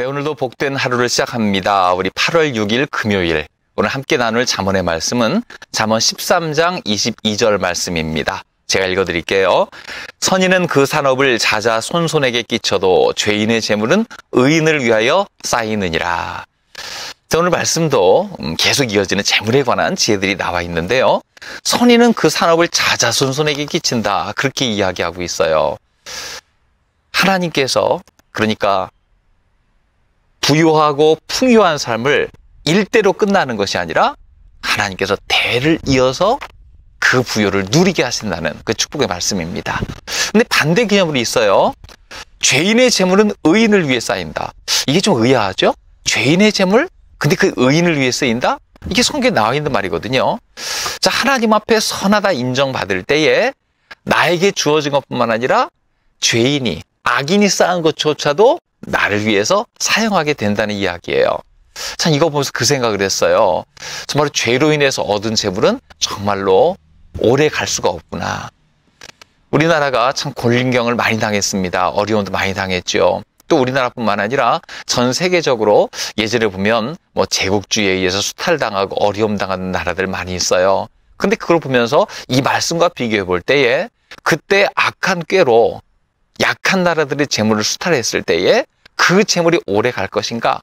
네, 오늘도 복된 하루를 시작합니다. 우리 8월 6일 금요일. 오늘 함께 나눌 잠언의 말씀은 잠언 13장 22절 말씀입니다. 제가 읽어 드릴게요. 선인은 그 산업을 자자 손손에게 끼쳐도 죄인의 재물은 의인을 위하여 쌓이느니라. 자, 오늘 말씀도 음, 계속 이어지는 재물에 관한 지혜들이 나와 있는데요. 선인은 그 산업을 자자 손손에게 끼친다. 그렇게 이야기하고 있어요. 하나님께서 그러니까 부유하고 풍요한 삶을 일대로 끝나는 것이 아니라 하나님께서 대를 이어서 그 부여를 누리게 하신다는 그 축복의 말씀입니다. 근데 반대 개념으로 있어요. 죄인의 재물은 의인을 위해 쌓인다. 이게 좀 의아하죠? 죄인의 재물? 근데 그 의인을 위해 쌓인다 이게 성경에 나와 있는 말이거든요. 자, 하나님 앞에 선하다 인정받을 때에 나에게 주어진 것뿐만 아니라 죄인이, 악인이 쌓은 것조차도 나를 위해서 사용하게 된다는 이야기예요. 참 이거 보면서 그 생각을 했어요. 정말 죄로 인해서 얻은 재물은 정말로 오래 갈 수가 없구나. 우리나라가 참 골린경을 많이 당했습니다. 어려움도 많이 당했죠. 또 우리나라뿐만 아니라 전 세계적으로 예전에 보면 뭐 제국주의에 의해서 수탈당하고 어려움 당하는 나라들 많이 있어요. 근데 그걸 보면서 이 말씀과 비교해 볼 때에 그때 악한 꾀로 약한 나라들이 재물을 수탈했을 때에 그 재물이 오래 갈 것인가?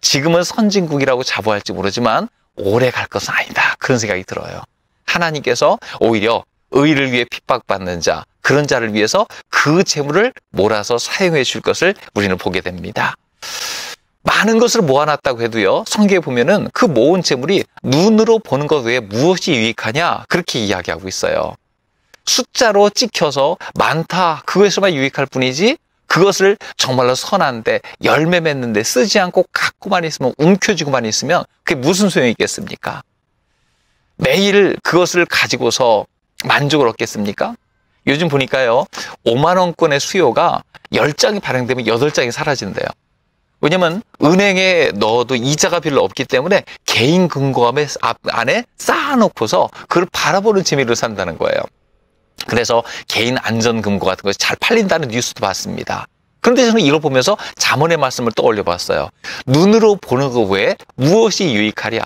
지금은 선진국이라고 자부할지 모르지만 오래 갈 것은 아니다. 그런 생각이 들어요. 하나님께서 오히려 의를 위해 핍박받는 자, 그런 자를 위해서 그 재물을 몰아서 사용해 줄 것을 우리는 보게 됩니다. 많은 것을 모아놨다고 해도요, 성계에 보면은 그 모은 재물이 눈으로 보는 것 외에 무엇이 유익하냐, 그렇게 이야기하고 있어요. 숫자로 찍혀서 많다 그것에서만 유익할 뿐이지 그것을 정말로 선한데 열매 맺는데 쓰지 않고 갖고만 있으면 움켜쥐고만 있으면 그게 무슨 소용이 있겠습니까? 매일 그것을 가지고서 만족을 얻겠습니까? 요즘 보니까요. 5만 원권의 수요가 10장이 발행되면 8장이 사라진대요. 왜냐면 은행에 넣어도 이자가 별로 없기 때문에 개인 금고함 에 안에 쌓아놓고서 그걸 바라보는 재미로 산다는 거예요. 그래서 개인 안전금고 같은 것이 잘 팔린다는 뉴스도 봤습니다. 그런데 저는 이걸 보면서 자문의 말씀을 떠올려 봤어요. 눈으로 보는 것 그 외에 무엇이 유익하랴?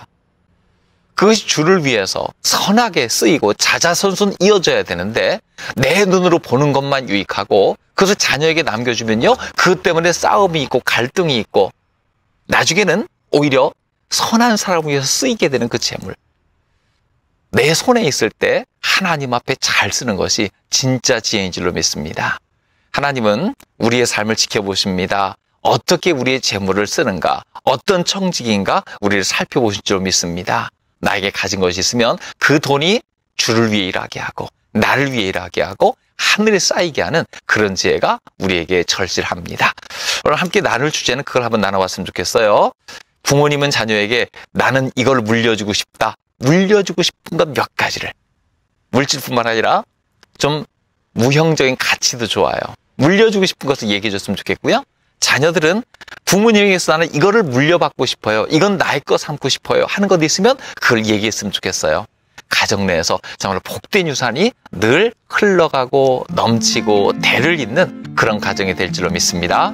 그것이 주를 위해서 선하게 쓰이고 자자손손 이어져야 되는데 내 눈으로 보는 것만 유익하고 그것을 자녀에게 남겨주면요. 그것 때문에 싸움이 있고 갈등이 있고 나중에는 오히려 선한 사람을 위해서 쓰이게 되는 그 재물. 내 손에 있을 때 하나님 앞에 잘 쓰는 것이 진짜 지혜인 줄로 믿습니다. 하나님은 우리의 삶을 지켜보십니다. 어떻게 우리의 재물을 쓰는가, 어떤 청직인가 우리를 살펴보실 줄 믿습니다. 나에게 가진 것이 있으면 그 돈이 주를 위해 일하게 하고 나를 위해 일하게 하고 하늘에 쌓이게 하는 그런 지혜가 우리에게 절실합니다. 오늘 함께 나눌 주제는 그걸 한번 나눠봤으면 좋겠어요. 부모님은 자녀에게 나는 이걸 물려주고 싶다. 물려주고 싶은 것 몇 가지를. 물질뿐만 아니라 좀 무형적인 가치도 좋아요. 물려주고 싶은 것을 얘기해 줬으면 좋겠고요. 자녀들은 부모님에게서 나는 이거를 물려받고 싶어요. 이건 나의 거 삼고 싶어요. 하는 것이 있으면 그걸 얘기했으면 좋겠어요. 가정 내에서 정말 복된 유산이 늘 흘러가고 넘치고 대를 잇는 그런 가정이 될 줄로 믿습니다.